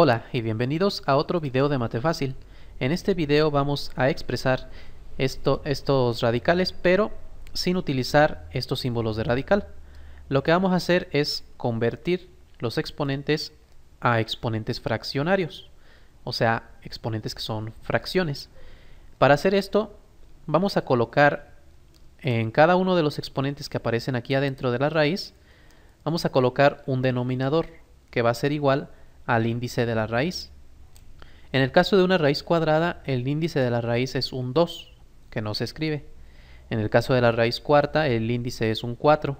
Hola y bienvenidos a otro video de Mate Fácil. En este video vamos a expresar estos radicales pero sin utilizar estos símbolos de radical. Lo que vamos a hacer es convertir los exponentes a exponentes fraccionarios, o sea, exponentes que son fracciones. Para hacer esto vamos a colocar en cada uno de los exponentes que aparecen aquí adentro de la raíz, vamos a colocar un denominador que va a ser igual a al índice de la raíz. En el caso de una raíz cuadrada, el índice de la raíz es un 2, que no se escribe. En el caso de la raíz cuarta, el índice es un 4.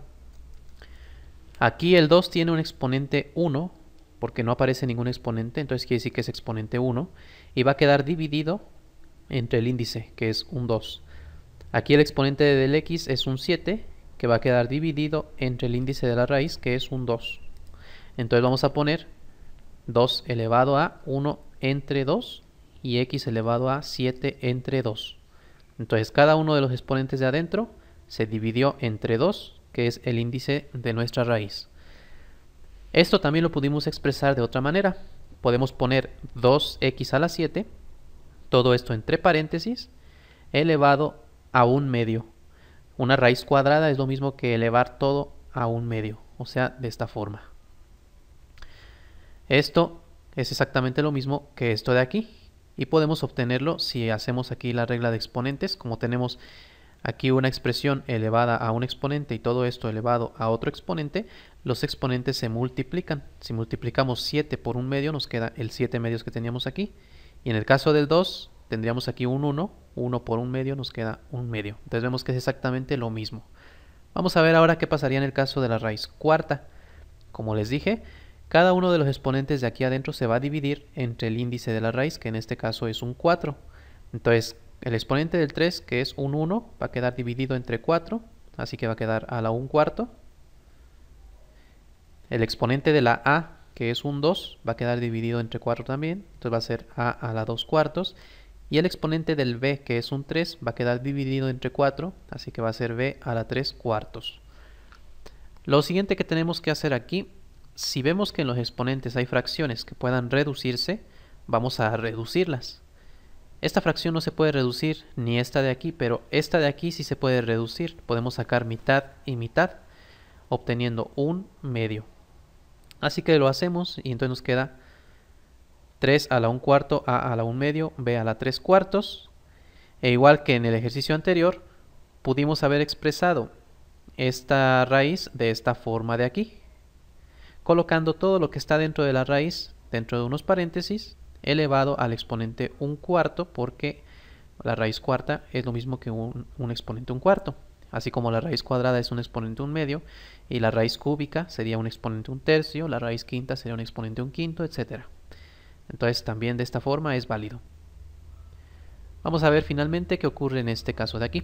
Aquí el 2 tiene un exponente 1, porque no aparece ningún exponente, entonces quiere decir que es exponente 1, y va a quedar dividido entre el índice, que es un 2. Aquí el exponente del x es un 7, que va a quedar dividido entre el índice de la raíz, que es un 2. Entonces vamos a poner 2 elevado a 1 entre 2 y x elevado a 7 entre 2. Entonces cada uno de los exponentes de adentro se dividió entre 2, que es el índice de nuestra raíz. Esto también lo pudimos expresar de otra manera. Podemos poner 2x a la 7, todo esto entre paréntesis, elevado a un medio. Una raíz cuadrada es lo mismo que elevar todo a un medio, o sea, de esta forma. Esto es exactamente lo mismo que esto de aquí y podemos obtenerlo si hacemos aquí la regla de exponentes como tenemos aquí una expresión elevada a un exponente y todo esto elevado a otro exponente los exponentes se multiplican si multiplicamos 7 por un medio nos queda el 7 medios que teníamos aquí y en el caso del 2 tendríamos aquí un 1 1 por un medio nos queda un medio entonces vemos que es exactamente lo mismo vamos a ver ahora qué pasaría en el caso de la raíz cuarta como les dije cada uno de los exponentes de aquí adentro se va a dividir entre el índice de la raíz, que en este caso es un 4. Entonces, el exponente del 3, que es un 1, va a quedar dividido entre 4, así que va a quedar a la 1 cuarto. El exponente de la a, que es un 2, va a quedar dividido entre 4 también, entonces va a ser a a la 2 cuartos. Y el exponente del b, que es un 3, va a quedar dividido entre 4, así que va a ser b a la 3 cuartos. Lo siguiente que tenemos que hacer aquí si vemos que en los exponentes hay fracciones que puedan reducirse, vamos a reducirlas. Esta fracción no se puede reducir, ni esta de aquí, pero esta de aquí sí se puede reducir. Podemos sacar mitad y mitad, obteniendo un medio. Así que lo hacemos y entonces nos queda 3 a la 1 cuarto, a a la 1 medio, b a la 3 cuartos. E igual que en el ejercicio anterior, pudimos haber expresado esta raíz de esta forma de aquí, colocando todo lo que está dentro de la raíz dentro de unos paréntesis elevado al exponente un cuarto porque la raíz cuarta es lo mismo que un, exponente un cuarto así como la raíz cuadrada es un exponente un medio y la raíz cúbica sería un exponente un tercio, la raíz quinta sería un exponente un quinto, etcétera Entonces también de esta forma es válido. Vamos a ver finalmente qué ocurre en este caso de aquí.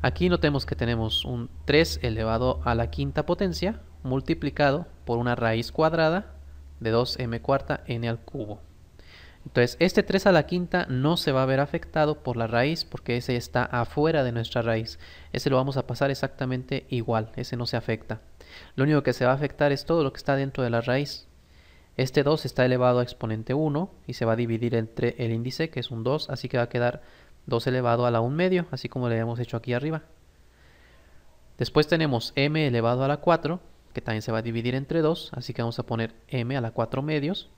Aquí notemos que tenemos un 3 elevado a la quinta potencia multiplicado por una raíz cuadrada de 2m cuarta n al cubo. Entonces, este 3 a la quinta no se va a ver afectado por la raíz porque ese está afuera de nuestra raíz. Ese lo vamos a pasar exactamente igual, ese no se afecta. Lo único que se va a afectar es todo lo que está dentro de la raíz. Este 2 está elevado a exponente 1 y se va a dividir entre el índice, que es un 2, así que va a quedar 2 elevado a la 1 medio, así como le habíamos hecho aquí arriba. Después tenemos m elevado a la 4, que también se va a dividir entre 2, así que vamos a poner m a la 4 medios.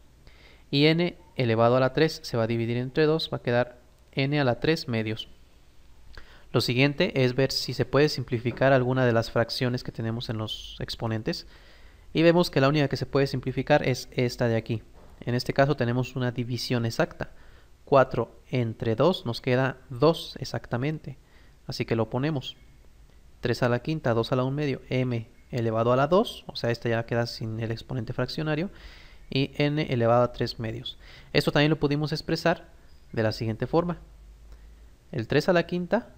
Y n elevado a la 3 se va a dividir entre 2, va a quedar n a la 3 medios. Lo siguiente es ver si se puede simplificar alguna de las fracciones que tenemos en los exponentes. Y vemos que la única que se puede simplificar es esta de aquí. En este caso tenemos una división exacta. 4 entre 2 nos queda 2 exactamente. Así que lo ponemos. 3 a la quinta, 2 a la 1 medio, m elevado a la 2, o sea, este ya queda sin el exponente fraccionario, y n elevado a 3 medios. Esto también lo pudimos expresar de la siguiente forma. El 3 a la quinta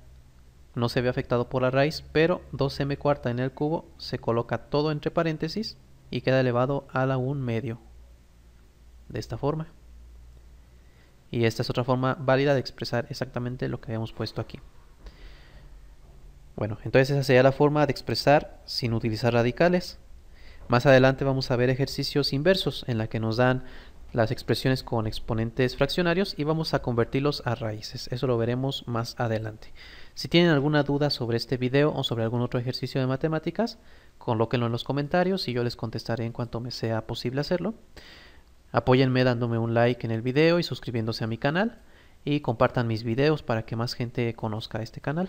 no se ve afectado por la raíz, pero 2m cuarta en el cubo se coloca todo entre paréntesis y queda elevado a la 1 medio. De esta forma. Y esta es otra forma válida de expresar exactamente lo que habíamos puesto aquí. Bueno, entonces esa sería la forma de expresar sin utilizar radicales. Más adelante vamos a ver ejercicios inversos en la que nos dan las expresiones con exponentes fraccionarios y vamos a convertirlos a raíces. Eso lo veremos más adelante. Si tienen alguna duda sobre este video o sobre algún otro ejercicio de matemáticas, colóquenlo en los comentarios y yo les contestaré en cuanto me sea posible hacerlo. Apóyenme dándome un like en el video y suscribiéndose a mi canal y compartan mis videos para que más gente conozca este canal.